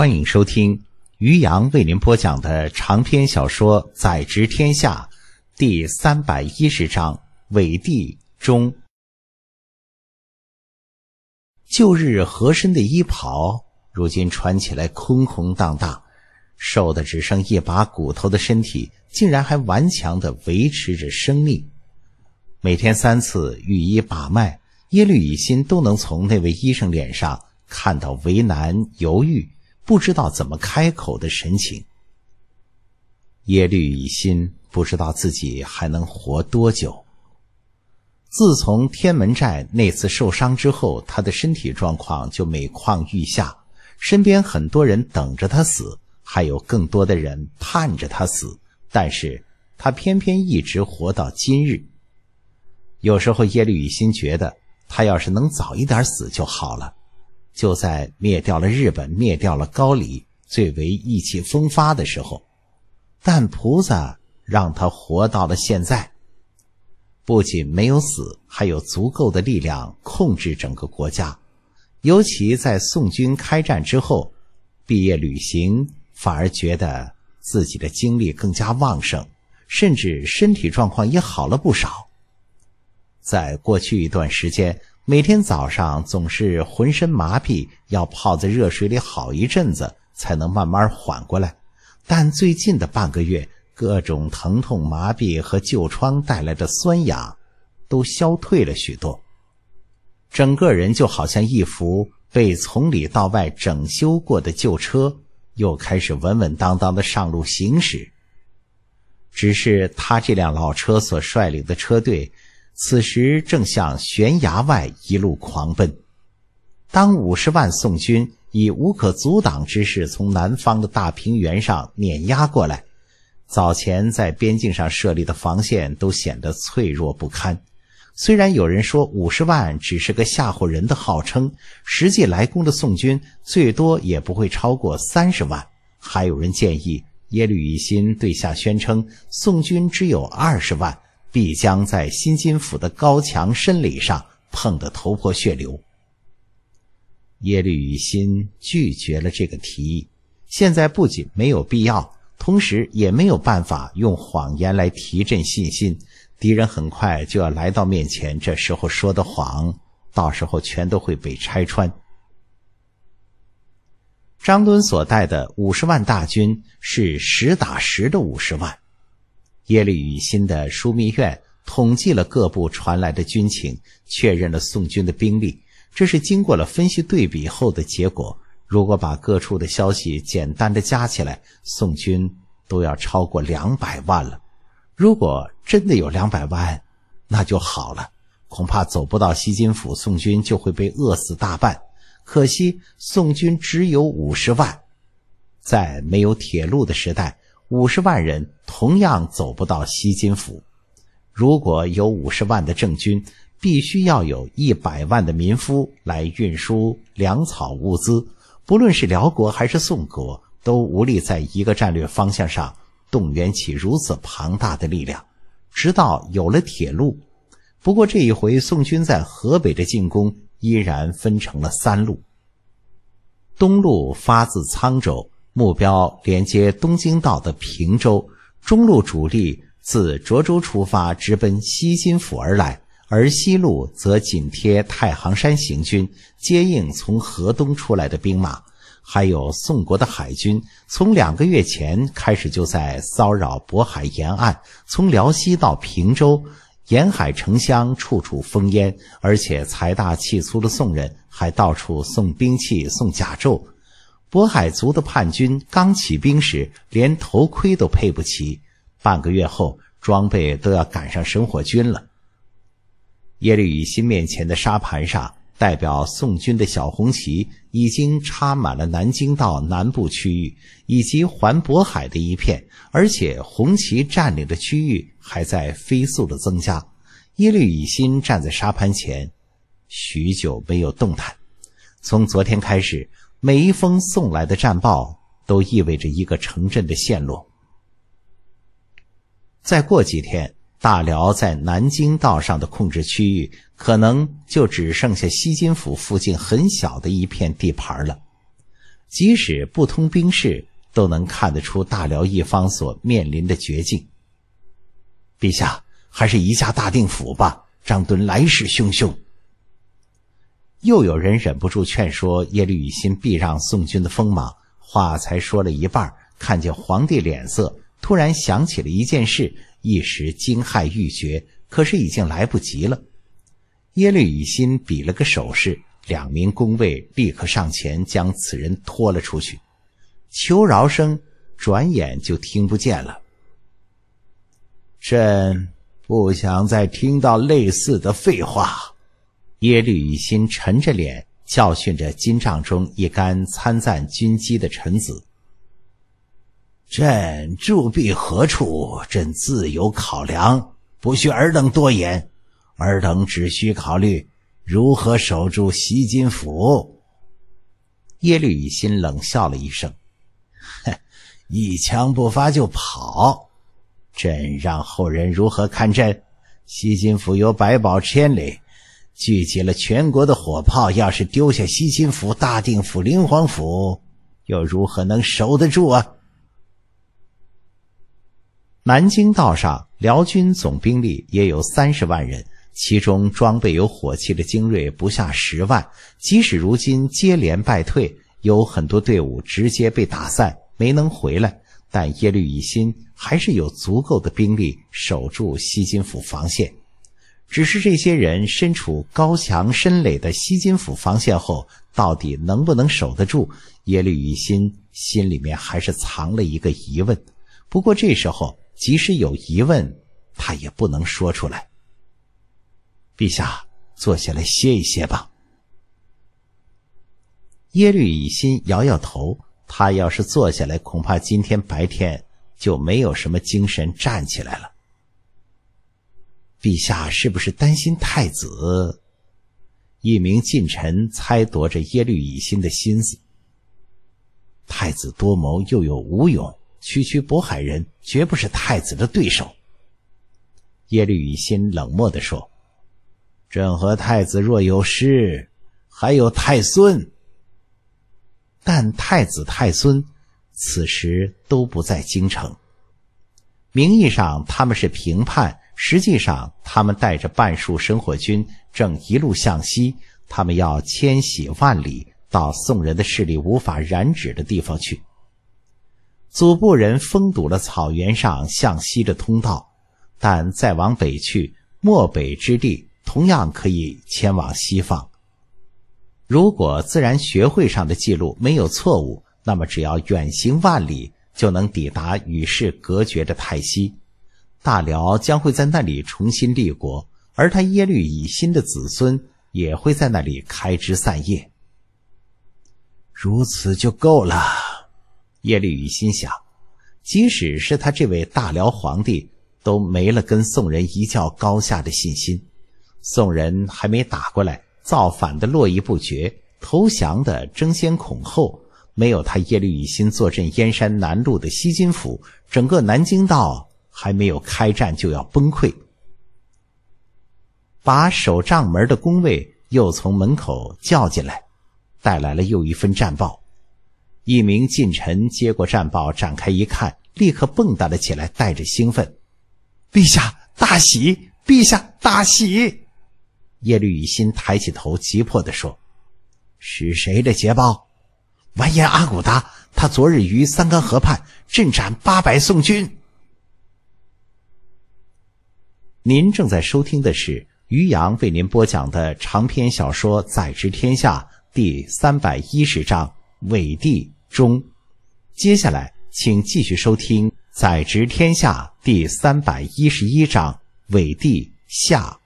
欢迎收听于洋为您播讲的长篇小说《宰执天下》第三百一十章《伪帝》中，旧日和珅的衣袍，如今穿起来空空荡荡，瘦的只剩一把骨头的身体，竟然还顽强的维持着生命。每天三次御医把脉，耶律以心都能从那位医生脸上看到为难、犹豫。不知道怎么开口的神情。耶律乙辛不知道自己还能活多久。自从天门寨那次受伤之后，他的身体状况就每况愈下。身边很多人等着他死，还有更多的人盼着他死，但是他偏偏一直活到今日。有时候，耶律乙辛觉得，他要是能早一点死就好了。就在灭掉了日本、灭掉了高丽最为意气风发的时候，但菩萨让他活到了现在。不仅没有死，还有足够的力量控制整个国家。尤其在宋军开战之后，毕业旅行反而觉得自己的精力更加旺盛，甚至身体状况也好了不少。在过去一段时间。每天早上总是浑身麻痹，要泡在热水里好一阵子才能慢慢缓过来。但最近的半个月，各种疼痛、麻痹和旧疮带来的酸痒，都消退了许多。整个人就好像一幅被从里到外整修过的旧车，又开始稳稳当当的上路行驶。只是他这辆老车所率领的车队。此时正向悬崖外一路狂奔。当五十万宋军以无可阻挡之势从南方的大平原上碾压过来，早前在边境上设立的防线都显得脆弱不堪。虽然有人说五十万只是个吓唬人的号称，实际来攻的宋军最多也不会超过三十万。还有人建议耶律乙辛对下宣称宋军只有二十万。必将在新津府的高墙深里上碰得头破血流。耶律与新拒绝了这个提议。现在不仅没有必要，同时也没有办法用谎言来提振信心。敌人很快就要来到面前，这时候说的谎，到时候全都会被拆穿。张敦所带的五十万大军是实打实的五十万。耶律与新的枢密院统计了各部传来的军情，确认了宋军的兵力。这是经过了分析对比后的结果。如果把各处的消息简单的加起来，宋军都要超过两百万了。如果真的有两百万，那就好了。恐怕走不到西京府，宋军就会被饿死大半。可惜宋军只有五十万，在没有铁路的时代。五十万人同样走不到西金府。如果有五十万的郑军，必须要有一百万的民夫来运输粮草物资。不论是辽国还是宋国，都无力在一个战略方向上动员起如此庞大的力量。直到有了铁路。不过这一回，宋军在河北的进攻依然分成了三路：东路发自沧州。目标连接东京道的平州，中路主力自涿州出发，直奔西京府而来；而西路则紧贴太行山行军，接应从河东出来的兵马。还有宋国的海军，从两个月前开始就在骚扰渤海沿岸。从辽西到平州，沿海城乡处处烽烟，而且财大气粗的宋人还到处送兵器、送甲胄。渤海族的叛军刚起兵时，连头盔都配不齐，半个月后装备都要赶上神火军了。耶律乙辛面前的沙盘上，代表宋军的小红旗已经插满了南京道南部区域以及环渤海的一片，而且红旗占领的区域还在飞速的增加。耶律乙辛站在沙盘前，许久没有动弹。从昨天开始。每一封送来的战报，都意味着一个城镇的陷落。再过几天，大辽在南京道上的控制区域，可能就只剩下西津府附近很小的一片地盘了。即使不通兵士，都能看得出大辽一方所面临的绝境。陛下，还是移驾大定府吧。张敦来势汹汹。又有人忍不住劝说耶律乙心避让宋军的锋芒，话才说了一半，看见皇帝脸色，突然想起了一件事，一时惊骇欲绝。可是已经来不及了。耶律乙心比了个手势，两名宫卫立刻上前将此人拖了出去，求饶声转眼就听不见了。朕不想再听到类似的废话。耶律乙心沉着脸教训着金帐中一干参赞军机的臣子：“朕驻跸何处，朕自有考量，不需尔等多言。尔等只需考虑如何守住西金府。”耶律乙心冷笑了一声：“哼，一枪不发就跑，朕让后人如何看朕？西金府有百宝千里。”聚集了全国的火炮，要是丢下西津府、大定府、灵皇府，又如何能守得住啊？南京道上辽军总兵力也有三十万人，其中装备有火器的精锐不下十万。即使如今接连败退，有很多队伍直接被打散，没能回来，但耶律以辛还是有足够的兵力守住西津府防线。只是这些人身处高墙深垒的西金府防线后，到底能不能守得住？耶律以新心里面还是藏了一个疑问。不过这时候，即使有疑问，他也不能说出来。陛下，坐下来歇一歇吧。耶律以辛摇摇头，他要是坐下来，恐怕今天白天就没有什么精神站起来了。陛下是不是担心太子？一名近臣猜度着耶律以辛的心思。太子多谋又有武勇，区区渤海人绝不是太子的对手。耶律以辛冷漠的说：“朕和太子若有失，还有太孙。但太子、太孙此时都不在京城。名义上他们是平叛。”实际上，他们带着半数生火军，正一路向西。他们要千徙万里，到宋人的势力无法染指的地方去。祖部人封堵了草原上向西的通道，但再往北去，漠北之地同样可以迁往西方。如果自然学会上的记录没有错误，那么只要远行万里，就能抵达与世隔绝的泰西。大辽将会在那里重新立国，而他耶律以新的子孙也会在那里开枝散叶。如此就够了，耶律以心想，即使是他这位大辽皇帝都没了跟宋人一较高下的信心。宋人还没打过来，造反的络绎不绝，投降的争先恐后。没有他耶律以新坐镇燕山南路的西京府，整个南京道。还没有开战就要崩溃，把守帐门的宫卫又从门口叫进来，带来了又一份战报。一名近臣接过战报，展开一看，立刻蹦跶了起来，带着兴奋：“陛下大喜！陛下大喜！”耶律雨欣抬起头，急迫地说：“是谁的捷报？”完颜阿骨达，他昨日于三干河畔镇斩八百宋军。您正在收听的是于洋为您播讲的长篇小说《宰执天下》第三百一十章尾帝中，接下来请继续收听《宰执天下》第三百一十一章尾帝下。